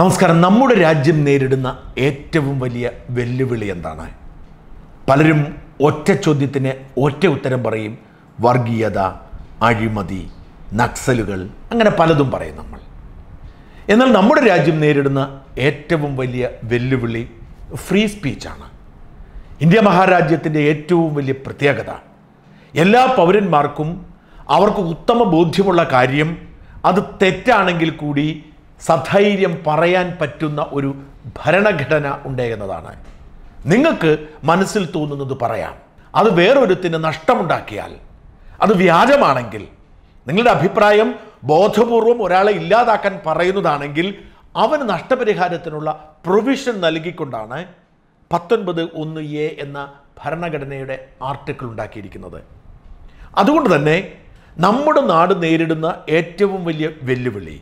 നമസ്കാരം നമ്മുടെ രാജ്യം നേരിടുന്ന ഏറ്റവും വലിയ വെല്ലുവിളി എന്താണ് പലരും ഒറ്റ ചോദ്യത്തിന് ഒറ്റ ഉത്തരം പറയും വർഗീയത അഴിമതി നക്സലുകൾ അങ്ങനെ പലതും പറയും നമ്മൾ എന്നാൽ നമ്മുടെ രാജ്യം നേരിടുന്ന ഏറ്റവും വലിയ വെല്ലുവിളി ഫ്രീ സ്പീച്ചാണ് ഇന്ത്യ മഹാരാജ്യത്തിൻ്റെ ഏറ്റവും വലിയ പ്രത്യേകത എല്ലാ പൗരന്മാർക്കും അവർക്ക് ഉത്തമ ബോധ്യമുള്ള കാര്യം അത് തെറ്റാണെങ്കിൽ കൂടി സധൈര്യം പറയാൻ പറ്റുന്ന ഒരു ഭരണഘടന ഉണ്ടേകുന്നതാണ് നിങ്ങൾക്ക് മനസ്സിൽ തോന്നുന്നത് പറയാം അത് വേറൊരുത്തിന് നഷ്ടമുണ്ടാക്കിയാൽ അത് വ്യാജമാണെങ്കിൽ നിങ്ങളുടെ അഭിപ്രായം ബോധപൂർവം ഒരാളെ ഇല്ലാതാക്കാൻ പറയുന്നതാണെങ്കിൽ അവന് നഷ്ടപരിഹാരത്തിനുള്ള പ്രൊവിഷൻ നൽകിക്കൊണ്ടാണ് പത്തൊൻപത് ഒന്ന് എ എന്ന ഭരണഘടനയുടെ ആർട്ടിക്കിൾ ഉണ്ടാക്കിയിരിക്കുന്നത് അതുകൊണ്ട് തന്നെ നമ്മുടെ നാട് നേരിടുന്ന ഏറ്റവും വലിയ വെല്ലുവിളി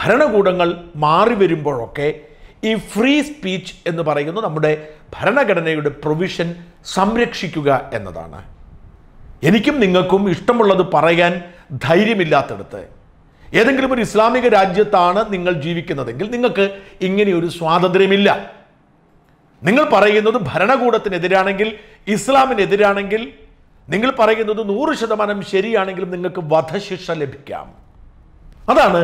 ഭരണകൂടങ്ങൾ മാറി വരുമ്പോഴൊക്കെ ഈ ഫ്രീ സ്പീച്ച് എന്ന് പറയുന്നത് നമ്മുടെ ഭരണഘടനയുടെ പ്രൊവിഷൻ സംരക്ഷിക്കുക എന്നതാണ് എനിക്കും നിങ്ങൾക്കും ഇഷ്ടമുള്ളത് പറയാൻ ധൈര്യമില്ലാത്തടത്ത് ഏതെങ്കിലും ഒരു ഇസ്ലാമിക രാജ്യത്താണ് നിങ്ങൾ ജീവിക്കുന്നതെങ്കിൽ നിങ്ങൾക്ക് ഇങ്ങനെയൊരു സ്വാതന്ത്ര്യമില്ല നിങ്ങൾ പറയുന്നത് ഭരണകൂടത്തിനെതിരാണെങ്കിൽ ഇസ്ലാമിനെതിരാണെങ്കിൽ നിങ്ങൾ പറയുന്നത് നൂറ് ശതമാനം ശരിയാണെങ്കിലും നിങ്ങൾക്ക് വധശിക്ഷ ലഭിക്കാം അതാണ്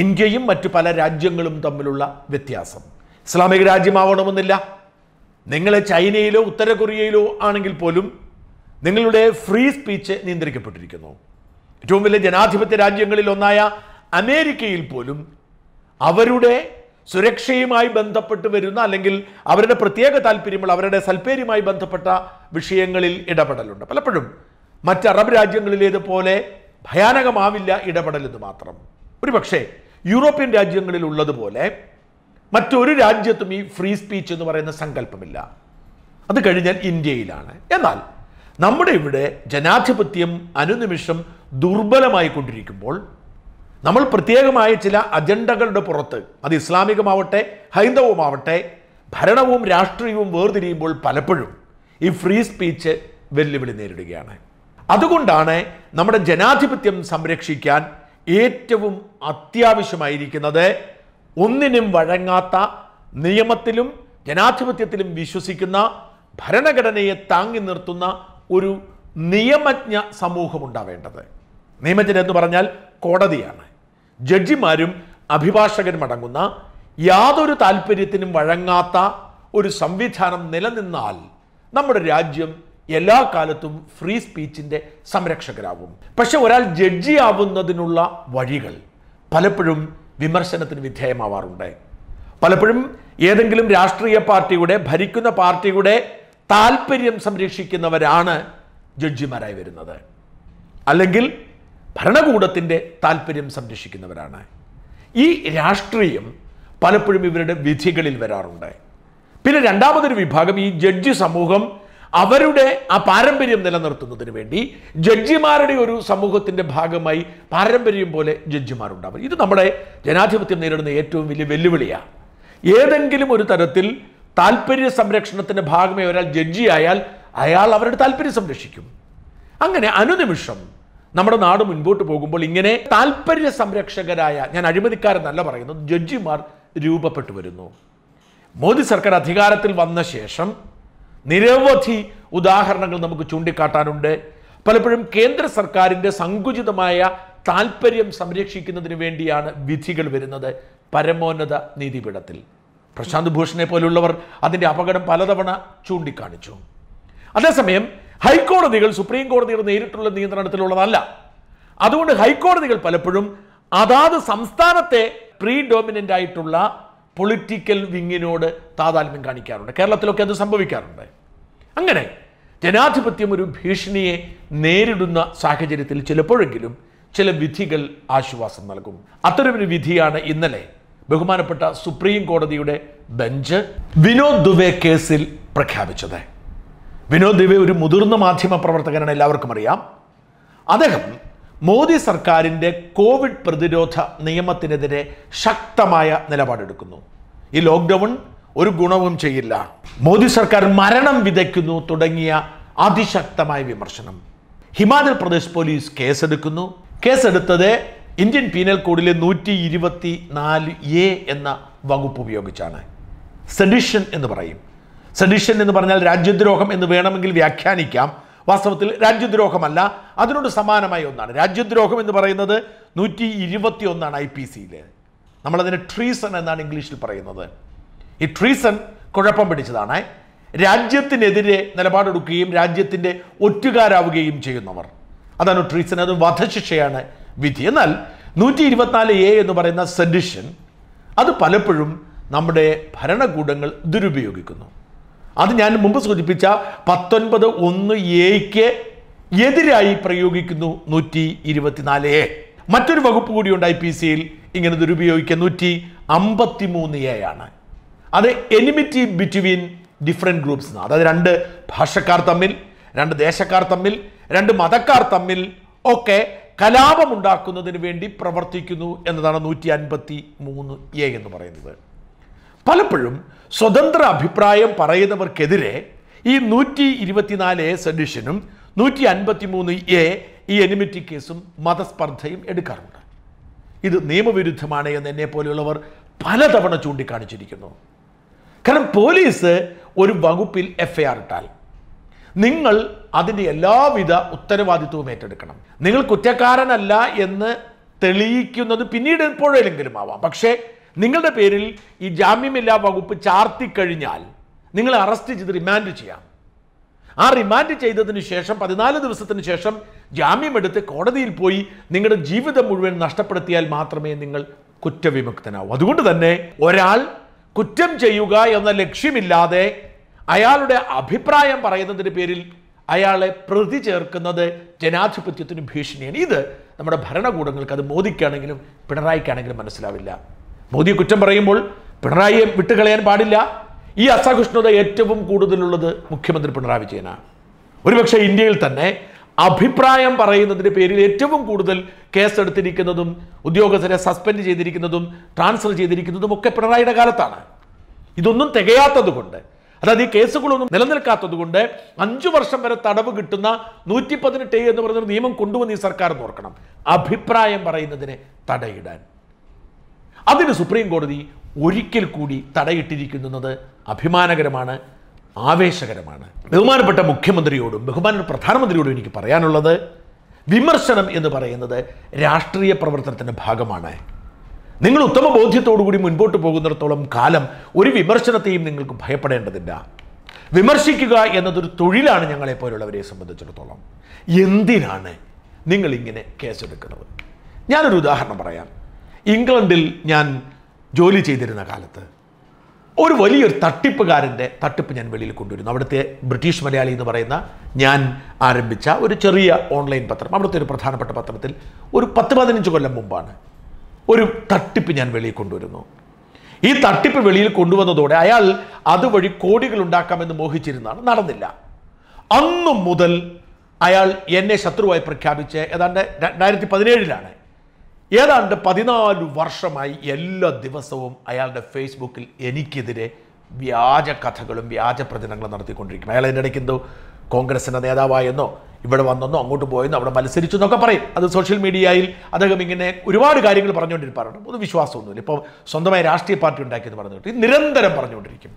ഇന്ത്യയും മറ്റു പല രാജ്യങ്ങളും തമ്മിലുള്ള വ്യത്യാസം ഇസ്ലാമിക രാജ്യമാവണമെന്നില്ല നിങ്ങൾ ചൈനയിലോ ഉത്തര കൊറിയയിലോ ആണെങ്കിൽ പോലും നിങ്ങളുടെ ഫ്രീ സ്പീച്ച് നിയന്ത്രിക്കപ്പെട്ടിരിക്കുന്നു ഏറ്റവും വലിയ ജനാധിപത്യ രാജ്യങ്ങളിൽ ഒന്നായ അമേരിക്കയിൽ പോലും അവരുടെ സുരക്ഷയുമായി ബന്ധപ്പെട്ട് വരുന്ന അല്ലെങ്കിൽ അവരുടെ പ്രത്യേക താല്പര്യങ്ങൾ അവരുടെ സൽപ്പേരിയുമായി ബന്ധപ്പെട്ട വിഷയങ്ങളിൽ ഇടപെടലുണ്ട് പലപ്പോഴും മറ്റ് അറബ് രാജ്യങ്ങളിലേതുപോലെ ഭയാനകമാവില്ല ഇടപെടലെന്ന് മാത്രം ഒരു പക്ഷേ യൂറോപ്യൻ രാജ്യങ്ങളിൽ ഉള്ളതുപോലെ മറ്റൊരു രാജ്യത്തും ഈ ഫ്രീ സ്പീച്ച് എന്ന് പറയുന്ന സങ്കല്പമില്ല അത് കഴിഞ്ഞാൽ ഇന്ത്യയിലാണ് എന്നാൽ നമ്മുടെ ഇവിടെ ജനാധിപത്യം അനുനിമിഷം ദുർബലമായി കൊണ്ടിരിക്കുമ്പോൾ നമ്മൾ പ്രത്യേകമായ ചില അജണ്ടകളുടെ പുറത്ത് അത് ഇസ്ലാമികമാവട്ടെ ഹൈന്ദവമാവട്ടെ ഭരണവും രാഷ്ട്രീയവും വേർതിരിയുമ്പോൾ പലപ്പോഴും ഈ ഫ്രീ സ്പീച്ച് വെല്ലുവിളി നേരിടുകയാണ് അതുകൊണ്ടാണ് നമ്മുടെ ജനാധിപത്യം സംരക്ഷിക്കാൻ ഏറ്റവും അത്യാവശ്യമായിരിക്കുന്നത് ഒന്നിനും വഴങ്ങാത്ത നിയമത്തിലും ജനാധിപത്യത്തിലും വിശ്വസിക്കുന്ന ഭരണഘടനയെ താങ്ങി നിർത്തുന്ന ഒരു നിയമജ്ഞ സമൂഹമുണ്ടാവേണ്ടത് നിയമജ്ഞൻ എന്ന് പറഞ്ഞാൽ കോടതിയാണ് ജഡ്ജിമാരും അഭിഭാഷകരും അടങ്ങുന്ന യാതൊരു താല്പര്യത്തിനും വഴങ്ങാത്ത ഒരു സംവിധാനം നിലനിന്നാൽ നമ്മുടെ രാജ്യം എല്ലാ കാലത്തും ഫ്രീ സ്പീച്ചിൻ്റെ സംരക്ഷകരാകും പക്ഷെ ഒരാൾ ജഡ്ജി ആവുന്നതിനുള്ള വഴികൾ പലപ്പോഴും വിമർശനത്തിന് വിധേയമാവാറുണ്ട് പലപ്പോഴും ഏതെങ്കിലും രാഷ്ട്രീയ പാർട്ടിയുടെ ഭരിക്കുന്ന പാർട്ടിയുടെ താല്പര്യം സംരക്ഷിക്കുന്നവരാണ് ജഡ്ജിമാരായി വരുന്നത് അല്ലെങ്കിൽ ഭരണകൂടത്തിൻ്റെ താല്പര്യം സംരക്ഷിക്കുന്നവരാണ് ഈ രാഷ്ട്രീയം പലപ്പോഴും ഇവരുടെ വിധികളിൽ വരാറുണ്ട് പിന്നെ രണ്ടാമതൊരു വിഭാഗം ഈ ജഡ്ജി സമൂഹം അവരുടെ ആ പാരമ്പര്യം നിലനിർത്തുന്നതിന് വേണ്ടി ജഡ്ജിമാരുടെ ഒരു സമൂഹത്തിൻ്റെ ഭാഗമായി പാരമ്പര്യം പോലെ ജഡ്ജിമാരുണ്ടാവും ഇത് നമ്മുടെ ജനാധിപത്യം നേരിടുന്ന ഏറ്റവും വലിയ വെല്ലുവിളിയാണ് ഏതെങ്കിലും ഒരു തരത്തിൽ താല്പര്യ സംരക്ഷണത്തിൻ്റെ ഭാഗമായി ഒരാൾ ജഡ്ജി ആയാൽ അയാൾ അവരുടെ താല്പര്യം സംരക്ഷിക്കും അങ്ങനെ അനുനിമിഷം നമ്മുടെ നാട് മുൻപോട്ട് പോകുമ്പോൾ ഇങ്ങനെ താല്പര്യ സംരക്ഷകരായ ഞാൻ അഴിമതിക്കാരെന്നല്ല പറയുന്നു ജഡ്ജിമാർ രൂപപ്പെട്ടു വരുന്നു മോദി സർക്കാർ അധികാരത്തിൽ വന്ന ശേഷം നിരവധി ഉദാഹരണങ്ങൾ നമുക്ക് ചൂണ്ടിക്കാട്ടാനുണ്ട് പലപ്പോഴും കേന്ദ്ര സർക്കാരിൻ്റെ സങ്കുചിതമായ താല്പര്യം സംരക്ഷിക്കുന്നതിന് വേണ്ടിയാണ് വിധികൾ വരുന്നത് പരമോന്നത നീതിപീഠത്തിൽ പ്രശാന്ത് ഭൂഷണെ പോലുള്ളവർ അതിൻ്റെ അപകടം പലതവണ ചൂണ്ടിക്കാണിച്ചു അതേസമയം ഹൈക്കോടതികൾ സുപ്രീം കോടതിയുടെ നേരിട്ടുള്ള നിയന്ത്രണത്തിലുള്ളതല്ല അതുകൊണ്ട് ഹൈക്കോടതികൾ പലപ്പോഴും അതാത് സംസ്ഥാനത്തെ പ്രീ ഡോമിനൻ്റ് ആയിട്ടുള്ള പൊളിറ്റിക്കൽ വിങ്ങിനോട് താതാത്മ്യം കാണിക്കാറുണ്ട് കേരളത്തിലൊക്കെ അത് സംഭവിക്കാറുണ്ട് അങ്ങനെ ജനാധിപത്യം ഒരു ഭീഷണിയെ നേരിടുന്ന സാഹചര്യത്തിൽ ചിലപ്പോഴെങ്കിലും ചില വിധികൾ ആശ്വാസം നൽകും അത്തരമൊരു വിധിയാണ് ഇന്നലെ ബഹുമാനപ്പെട്ട സുപ്രീം കോടതിയുടെ ബെഞ്ച് വിനോദ് ദുബെ കേസിൽ പ്രഖ്യാപിച്ചത് വിനോദ് ദുബെ ഒരു മുതിർന്ന മാധ്യമ പ്രവർത്തകനാണ് എല്ലാവർക്കും അറിയാം അദ്ദേഹം മോദി സർക്കാരിൻ്റെ കോവിഡ് പ്രതിരോധ നിയമത്തിനെതിരെ ശക്തമായ നിലപാടെടുക്കുന്നു ഈ ലോക്ക്ഡൗൺ ഒരു ഗുണവും ചെയ്യില്ല മോദി സർക്കാർ മരണം വിതയ്ക്കുന്നു തുടങ്ങിയ അതിശക്തമായ വിമർശനം ഹിമാചൽ പ്രദേശ് പോലീസ് കേസെടുക്കുന്നു കേസെടുത്തത് ഇന്ത്യൻ പീനൽ കോഡിലെ നൂറ്റി ഇരുപത്തി നാല് എ എന്ന വകുപ്പ് ഉപയോഗിച്ചാണ് സെഡിഷൻ എന്ന് പറയും സെഡിഷൻ എന്ന് പറഞ്ഞാൽ രാജ്യദ്രോഹം എന്ന് വേണമെങ്കിൽ വ്യാഖ്യാനിക്കാം വാസ്തവത്തിൽ രാജ്യദ്രോഹമല്ല അതിനോട് സമാനമായ ഒന്നാണ് രാജ്യദ്രോഹം എന്ന് പറയുന്നത് നൂറ്റി ഇരുപത്തി ഒന്നാണ് ഐ പി സിയിൽ നമ്മളതിന് ട്രീസൺ എന്നാണ് ഇംഗ്ലീഷിൽ പറയുന്നത് ഈ ട്രീസൺ കുഴപ്പം പിടിച്ചതാണ് രാജ്യത്തിനെതിരെ നിലപാടെടുക്കുകയും രാജ്യത്തിൻ്റെ ഒറ്റുകാരാവുകയും ചെയ്യുന്നവർ അതാണ് ട്രീസൺ അത് വധശിക്ഷയാണ് വിധി എന്നാൽ നൂറ്റി ഇരുപത്തിനാല് എ എന്ന് പറയുന്ന സെഡിഷൻ അത് പലപ്പോഴും നമ്മുടെ ഭരണകൂടങ്ങൾ ദുരുപയോഗിക്കുന്നു അത് ഞാൻ മുമ്പ് സൂചിപ്പിച്ച പത്തൊൻപത് ഒന്ന് എയ്ക്ക് എതിരായി പ്രയോഗിക്കുന്നു നൂറ്റി ഇരുപത്തിനാല് എ മറ്റൊരു വകുപ്പ് കൂടിയുണ്ട് ഐ പി സിയിൽ ഇങ്ങനെ ദുരുപയോഗിക്കുക നൂറ്റി അമ്പത്തി മൂന്ന് എ ആണ് അത് എനിമിറ്റി ബിറ്റ്വീൻ ഡിഫറെൻറ്റ് ഗ്രൂപ്പ്സ് അതായത് രണ്ട് ഭാഷക്കാർ തമ്മിൽ രണ്ട് ദേശക്കാർ തമ്മിൽ രണ്ട് മതക്കാർ തമ്മിൽ ഒക്കെ കലാപമുണ്ടാക്കുന്നതിന് വേണ്ടി പ്രവർത്തിക്കുന്നു എന്നതാണ് നൂറ്റി അൻപത്തി മൂന്ന് എ എന്ന് പറയുന്നത് പലപ്പോഴും സ്വതന്ത്ര അഭിപ്രായം പറയുന്നവർക്കെതിരെ ഈ നൂറ്റി ഇരുപത്തിനാല് എ സെഡിഷനും നൂറ്റി അൻപത്തി മൂന്ന് എ ഈ എനിമിറ്റി കേസും മതസ്പർദ്ധയും എടുക്കാറുണ്ട് ഇത് നിയമവിരുദ്ധമാണ് എന്ന് എന്നെ പോലെയുള്ളവർ പലതവണ ചൂണ്ടിക്കാണിച്ചിരിക്കുന്നു കാരണം പോലീസ് ഒരു വകുപ്പിൽ എഫ്ഐആർ ഇട്ടാൽ നിങ്ങൾ അതിൻ്റെ എല്ലാവിധ ഉത്തരവാദിത്വവും ഏറ്റെടുക്കണം നിങ്ങൾ കുറ്റക്കാരനല്ല എന്ന് തെളിയിക്കുന്നത് പിന്നീട് എപ്പോഴെങ്കിലും ആവാം പക്ഷേ നിങ്ങളുടെ പേരിൽ ഈ ജാമ്യമില്ലാ വകുപ്പ് ചാർത്തി കഴിഞ്ഞാൽ നിങ്ങളെ അറസ്റ്റ് ചെയ്ത് റിമാൻഡ് ചെയ്യാം ആ റിമാൻഡ് ചെയ്തതിന് ശേഷം പതിനാല് ദിവസത്തിന് ശേഷം ജാമ്യമെടുത്ത് കോടതിയിൽ പോയി നിങ്ങളുടെ ജീവിതം മുഴുവൻ നഷ്ടപ്പെടുത്തിയാൽ മാത്രമേ നിങ്ങൾ കുറ്റവിമുക്തനാവൂ അതുകൊണ്ട് തന്നെ ഒരാൾ കുറ്റം ചെയ്യുക എന്ന ലക്ഷ്യമില്ലാതെ അയാളുടെ അഭിപ്രായം പറയുന്നതിൻ്റെ പേരിൽ അയാളെ പ്രതി ചേർക്കുന്നത് ജനാധിപത്യത്തിന് ഭീഷണിയാണ് ഇത് നമ്മുടെ ഭരണകൂടങ്ങൾക്ക് അത് മോദിക്കാണെങ്കിലും പിണറായിക്കാണെങ്കിലും മനസ്സിലാവില്ല മോദി കുറ്റം പറയുമ്പോൾ പിണറായിയെ വിട്ടുകളയാൻ പാടില്ല ഈ അസഹിഷ്ണുത ഏറ്റവും കൂടുതലുള്ളത് മുഖ്യമന്ത്രി പിണറായി വിജയനാണ് ഒരുപക്ഷെ ഇന്ത്യയിൽ തന്നെ അഭിപ്രായം പറയുന്നതിൻ്റെ പേരിൽ ഏറ്റവും കൂടുതൽ കേസെടുത്തിരിക്കുന്നതും ഉദ്യോഗസ്ഥരെ സസ്പെൻഡ് ചെയ്തിരിക്കുന്നതും ട്രാൻസ്ഫർ ചെയ്തിരിക്കുന്നതും ഒക്കെ പിണറായിയുടെ കാലത്താണ് ഇതൊന്നും തികയാത്തത് കൊണ്ട് അതായത് ഈ കേസുകളൊന്നും നിലനിൽക്കാത്തത് കൊണ്ട് അഞ്ചു വർഷം വരെ തടവ് കിട്ടുന്ന നൂറ്റി പതിനെട്ട് എന്ന് പറയുന്ന നിയമം കൊണ്ടുവന്ന് ഈ സർക്കാർ നോർക്കണം അഭിപ്രായം പറയുന്നതിനെ തടയിടാൻ അതിന് സുപ്രീം കോടതി ഒരിക്കൽ കൂടി തടയിട്ടിരിക്കുന്നത് അഭിമാനകരമാണ് ആവേശകരമാണ് ബഹുമാനപ്പെട്ട മുഖ്യമന്ത്രിയോടും ബഹുമാനപ്പെട്ട പ്രധാനമന്ത്രിയോടും എനിക്ക് പറയാനുള്ളത് വിമർശനം എന്ന് പറയുന്നത് രാഷ്ട്രീയ പ്രവർത്തനത്തിൻ്റെ ഭാഗമാണ് നിങ്ങൾ ഉത്തമ ബോധ്യത്തോടുകൂടി മുൻപോട്ട് പോകുന്നിടത്തോളം കാലം ഒരു വിമർശനത്തെയും നിങ്ങൾക്ക് ഭയപ്പെടേണ്ടതില്ല വിമർശിക്കുക എന്നതൊരു തൊഴിലാണ് ഞങ്ങളെ പോലുള്ളവരെ സംബന്ധിച്ചിടത്തോളം എന്തിനാണ് നിങ്ങളിങ്ങനെ കേസെടുക്കുന്നത് ഞാനൊരു ഉദാഹരണം പറയാം ഇംഗ്ലണ്ടിൽ ഞാൻ ജോലി ചെയ്തിരുന്ന കാലത്ത് ഒരു വലിയൊരു തട്ടിപ്പുകാരൻ്റെ തട്ടിപ്പ് ഞാൻ വെളിയിൽ കൊണ്ടുവരുന്നു അവിടുത്തെ ബ്രിട്ടീഷ് മലയാളി എന്ന് പറയുന്ന ഞാൻ ആരംഭിച്ച ഒരു ചെറിയ ഓൺലൈൻ പത്രം അവിടുത്തെ ഒരു പ്രധാനപ്പെട്ട പത്രത്തിൽ ഒരു പത്ത് പതിനഞ്ച് കൊല്ലം മുമ്പാണ് ഒരു തട്ടിപ്പ് ഞാൻ വെളിയിൽ കൊണ്ടുവരുന്നു ഈ തട്ടിപ്പ് വെളിയിൽ കൊണ്ടുവന്നതോടെ അയാൾ അതുവഴി കോടികൾ ഉണ്ടാക്കാമെന്ന് മോഹിച്ചിരുന്നാണ് നടന്നില്ല അന്നു മുതൽ അയാൾ എന്നെ ശത്രുവായി പ്രഖ്യാപിച്ച് ഏതാണ്ട് രണ്ടായിരത്തി പതിനേഴിലാണ് ഏതാണ്ട് പതിനാല് വർഷമായി എല്ലാ ദിവസവും അയാളുടെ ഫേസ്ബുക്കിൽ എനിക്കെതിരെ വ്യാജ കഥകളും വ്യാജ പ്രചരണങ്ങളും നടത്തിക്കൊണ്ടിരിക്കും അയാൾ എൻ്റെ ഇടയ്ക്ക് എന്തോ കോൺഗ്രസിൻ്റെ നേതാവായെന്നോ ഇവിടെ വന്നെന്നോ അങ്ങോട്ട് പോയെന്നോ അവിടെ മത്സരിച്ചു എന്നൊക്കെ പറയും അത് സോഷ്യൽ മീഡിയയിൽ അദ്ദേഹം ഇങ്ങനെ ഒരുപാട് കാര്യങ്ങൾ പറഞ്ഞുകൊണ്ടിരിപ്പാറുണ്ട് ഒരു വിശ്വാസമൊന്നുമില്ല ഇപ്പോൾ സ്വന്തമായി രാഷ്ട്രീയ പാർട്ടി ഉണ്ടാക്കിയെന്ന് പറഞ്ഞിട്ട് നിരന്തരം പറഞ്ഞുകൊണ്ടിരിക്കും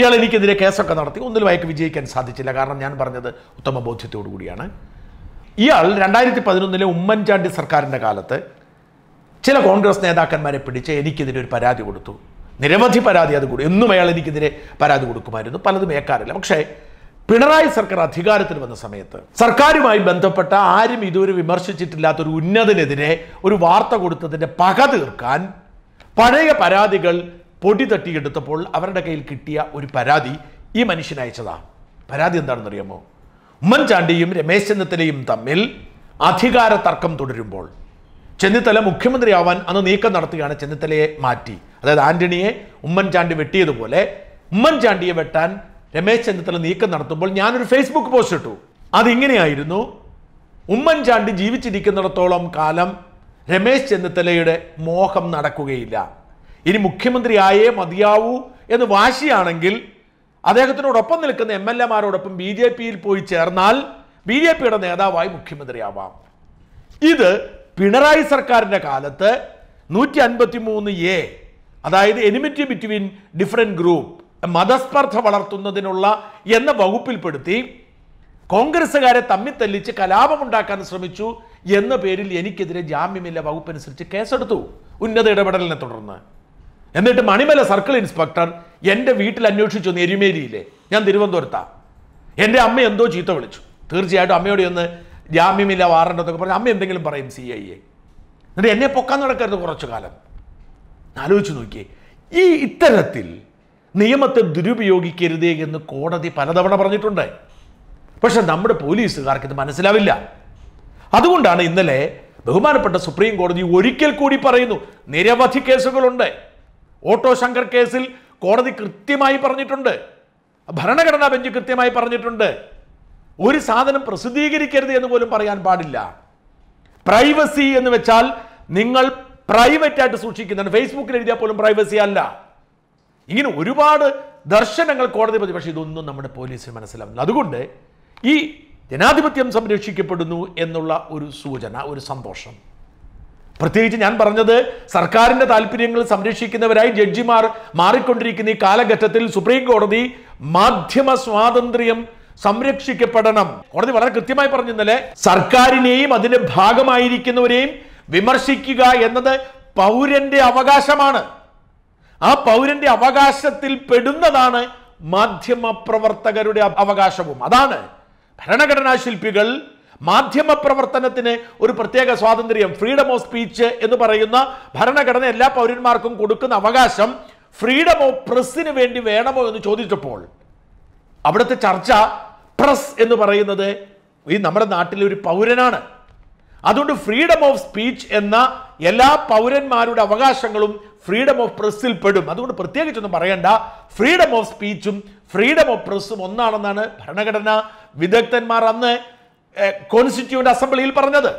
ഇയാൾ എനിക്കെതിരെ കേസൊക്കെ നടത്തി ഒന്നിലും അയാൾക്ക് വിജയിക്കാൻ സാധിച്ചില്ല കാരണം ഞാൻ പറഞ്ഞത് ഉത്തമ ബോധ്യത്തോടു കൂടിയാണ് ഇയാൾ രണ്ടായിരത്തി പതിനൊന്നിലെ ഉമ്മൻചാണ്ടി സർക്കാരിൻ്റെ കാലത്ത് ചില കോൺഗ്രസ് നേതാക്കന്മാരെ പിടിച്ച് എനിക്കെതിരെ ഒരു പരാതി കൊടുത്തു നിരവധി പരാതി അത് കൂടി എന്നും അയാൾ എനിക്കെതിരെ പരാതി കൊടുക്കുമായിരുന്നു പലതും ഏക്കാറില്ല പക്ഷേ പിണറായി സർക്കാർ അധികാരത്തിൽ വന്ന സമയത്ത് സർക്കാരുമായി ബന്ധപ്പെട്ട ആരും ഇതുവരെ വിമർശിച്ചിട്ടില്ലാത്ത ഒരു ഉന്നതനെതിരെ ഒരു വാർത്ത കൊടുത്തതിൻ്റെ പക തീർക്കാൻ പഴയ പരാതികൾ പൊടി തട്ടിയെടുത്തപ്പോൾ അവരുടെ കയ്യിൽ കിട്ടിയ ഒരു പരാതി ഈ മനുഷ്യൻ പരാതി എന്താണെന്നറിയാമോ ഉമ്മൻചാണ്ടിയും രമേശ് ചെന്നിത്തലയും തമ്മിൽ അധികാര തർക്കം തുടരുമ്പോൾ ചെന്നിത്തല മുഖ്യമന്ത്രിയാവാൻ അന്ന് നീക്കം നടത്തുകയാണ് ചെന്നിത്തലയെ മാറ്റി അതായത് ആന്റണിയെ ഉമ്മൻചാണ്ടി വെട്ടിയതുപോലെ ഉമ്മൻചാണ്ടിയെ വെട്ടാൻ രമേശ് ചെന്നിത്തല നീക്കം നടത്തുമ്പോൾ ഞാനൊരു ഫേസ്ബുക്ക് പോസ്റ്റ് ഇട്ടു അതിങ്ങനെയായിരുന്നു ഉമ്മൻചാണ്ടി ജീവിച്ചിരിക്കുന്നിടത്തോളം കാലം രമേശ് ചെന്നിത്തലയുടെ മോഹം നടക്കുകയില്ല ഇനി മുഖ്യമന്ത്രിയായേ മതിയാവൂ എന്ന് വാശിയാണെങ്കിൽ അദ്ദേഹത്തിനോടൊപ്പം നിൽക്കുന്ന എം എൽ മാരോടൊപ്പം ബി ജെ പിയിൽ പോയി ചേർന്നാൽ ബി ജെ പിയുടെ നേതാവായി മുഖ്യമന്ത്രിയാവാം ഇത് പിണറായി സർക്കാരിൻ്റെ കാലത്ത് നൂറ്റി അൻപത്തി മൂന്ന് എ അതായത് എനിമിറ്റി ബിറ്റ്വീൻ ഡിഫറെൻറ്റ് ഗ്രൂപ്പ് മതസ്പർദ്ധ വളർത്തുന്നതിനുള്ള എന്ന വകുപ്പിൽപ്പെടുത്തി കോൺഗ്രസ്സുകാരെ തമ്മിത്തല്ലിച്ച് കലാപമുണ്ടാക്കാൻ ശ്രമിച്ചു എന്ന പേരിൽ എനിക്കെതിരെ ജാമ്യമില്ല വകുപ്പനുസരിച്ച് കേസെടുത്തു ഉന്നത ഇടപെടലിനെ തുടർന്ന് എന്നിട്ട് മണിമല സർക്കിൾ ഇൻസ്പെക്ടർ എൻ്റെ വീട്ടിൽ അന്വേഷിച്ചു എരുമേലിയിലെ ഞാൻ തിരുവനന്തപുരത്താണ് എൻ്റെ അമ്മ എന്തോ ചീത്ത വിളിച്ചു തീർച്ചയായിട്ടും അമ്മയോട് ചെന്ന് ജാമ്യമില്ല വാറണ്ടോ എന്നൊക്കെ പറഞ്ഞ് അമ്മ എന്തെങ്കിലും പറയും സി ഐ എ എന്നിട്ട് എന്നെ പൊക്കാൻ നടക്കരുത് കുറച്ചു കാലം ആലോചിച്ച് നോക്കിയേ ഈ ഇത്തരത്തിൽ നിയമത്തെ ദുരുപയോഗിക്കരുതേ എന്ന് കോടതി പലതവണ പറഞ്ഞിട്ടുണ്ട് പക്ഷെ നമ്മുടെ പോലീസുകാർക്ക് ഇത് മനസ്സിലാവില്ല അതുകൊണ്ടാണ് ഇന്നലെ ബഹുമാനപ്പെട്ട സുപ്രീം കോടതി ഒരിക്കൽ കൂടി പറയുന്നു നിരവധി കേസുകളുണ്ട് ഓട്ടോ ശങ്കർ കേസിൽ കോടതി കൃത്യമായി പറഞ്ഞിട്ടുണ്ട് ഭരണഘടനാ ബെഞ്ച് കൃത്യമായി പറഞ്ഞിട്ടുണ്ട് ഒരു സാധനം പ്രസിദ്ധീകരിക്കരുത് എന്ന് പോലും പറയാൻ പാടില്ല പ്രൈവസി എന്ന് വെച്ചാൽ നിങ്ങൾ പ്രൈവറ്റ് ആയിട്ട് സൂക്ഷിക്കുന്നുണ്ട് ഫേസ്ബുക്കിൽ എഴുതിയാൽ പോലും പ്രൈവസി അല്ല ഇങ്ങനെ ഒരുപാട് ദർശനങ്ങൾ കോടതി പതി പക്ഷേ ഇതൊന്നും നമ്മുടെ പോലീസിന് മനസ്സിലാവുന്നില്ല അതുകൊണ്ട് ഈ ജനാധിപത്യം സംരക്ഷിക്കപ്പെടുന്നു എന്നുള്ള ഒരു സൂചന ഒരു സന്തോഷം പ്രത്യേകിച്ച് ഞാൻ പറഞ്ഞത് സർക്കാരിൻ്റെ താല്പര്യങ്ങൾ സംരക്ഷിക്കുന്നവരായി ജഡ്ജിമാർ മാറിക്കൊണ്ടിരിക്കുന്ന ഈ കാലഘട്ടത്തിൽ സുപ്രീം കോടതി മാധ്യമ സ്വാതന്ത്ര്യം സംരക്ഷിക്കപ്പെടണം കോടതി വളരെ കൃത്യമായി പറഞ്ഞു ഇന്നലെ സർക്കാരിനെയും അതിന്റെ ഭാഗമായിരിക്കുന്നവരെയും വിമർശിക്കുക എന്നത് പൗരന്റെ അവകാശമാണ് ആ പൗരന്റെ അവകാശത്തിൽ പെടുന്നതാണ് മാധ്യമ പ്രവർത്തകരുടെ അവകാശവും അതാണ് ഭരണഘടനാ ശില്പികൾ മാധ്യമ പ്രവർത്തനത്തിന് ഒരു പ്രത്യേക സ്വാതന്ത്ര്യം ഫ്രീഡം ഓഫ് സ്പീച്ച് എന്ന് പറയുന്ന ഭരണഘടന എല്ലാ പൗരന്മാർക്കും കൊടുക്കുന്ന അവകാശം ഫ്രീഡം ഓഫ് പ്രസ്സിന് വേണ്ടി വേണമോ എന്ന് ചോദിച്ചപ്പോൾ അവിടുത്തെ ചർച്ച പ്രസ് എന്ന് പറയുന്നത് ഈ നമ്മുടെ നാട്ടിലെ ഒരു പൗരനാണ് അതുകൊണ്ട് ഫ്രീഡം ഓഫ് സ്പീച്ച് എന്ന എല്ലാ പൗരന്മാരുടെ അവകാശങ്ങളും ഫ്രീഡം ഓഫ് പ്രസ്സിൽ പെടും അതുകൊണ്ട് പ്രത്യേകിച്ചൊന്നും പറയണ്ട ഫ്രീഡം ഓഫ് സ്പീച്ചും ഫ്രീഡം ഓഫ് പ്രസ്സും ഒന്നാണെന്നാണ് ഭരണഘടന വിദഗ്ധന്മാർ അന്ന് കോൺസ്റ്റിറ്റ്യൂന്റ് അസംബ്ലിയിൽ പറഞ്ഞത്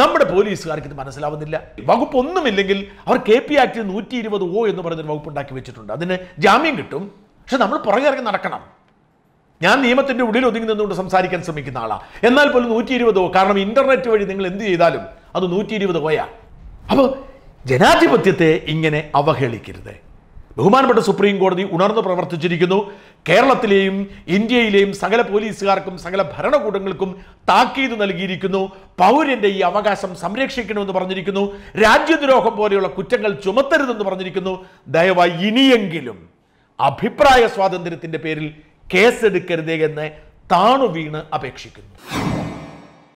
നമ്മുടെ പോലീസുകാർക്ക് ഇത് മനസ്സിലാവുന്നില്ല വകുപ്പ് ഒന്നുമില്ലെങ്കിൽ അവർ കെ പി ആക്ടിൽ നൂറ്റി ഇരുപത് ഒ എന്ന് പറയുന്നൊരു വകുപ്പ് ഉണ്ടാക്കി വെച്ചിട്ടുണ്ട് അതിന് ജാമ്യം കിട്ടും പക്ഷെ നമ്മൾ ഇറങ്ങി നടക്കണം ഞാൻ നിയമത്തിൻ്റെ ഉള്ളിൽ ഒതുങ്ങി നിന്നുകൊണ്ട് സംസാരിക്കാൻ ശ്രമിക്കുന്ന ആളാണ് എന്നാൽ പോലും നൂറ്റി ഇരുപതോ കാരണം ഇൻ്റർനെറ്റ് വഴി നിങ്ങൾ എന്ത് ചെയ്താലും അത് നൂറ്റി ഇരുപത് പോയാ അപ്പോൾ ജനാധിപത്യത്തെ ഇങ്ങനെ അവഹേളിക്കരുത് ബഹുമാനപ്പെട്ട സുപ്രീം കോടതി ഉണർന്നു പ്രവർത്തിച്ചിരിക്കുന്നു കേരളത്തിലെയും ഇന്ത്യയിലെയും സകല പോലീസുകാർക്കും സകല ഭരണകൂടങ്ങൾക്കും താക്കീത് നൽകിയിരിക്കുന്നു പൗരന്റെ ഈ അവകാശം സംരക്ഷിക്കണമെന്ന് പറഞ്ഞിരിക്കുന്നു രാജ്യദ്രോഹം പോലെയുള്ള കുറ്റങ്ങൾ ചുമത്തരുതെന്ന് പറഞ്ഞിരിക്കുന്നു ദയവായി ഇനിയെങ്കിലും അഭിപ്രായ സ്വാതന്ത്ര്യത്തിന്റെ പേരിൽ കേസെടുക്കരുതേ എന്ന് താണു വീണ് അപേക്ഷിക്കുന്നു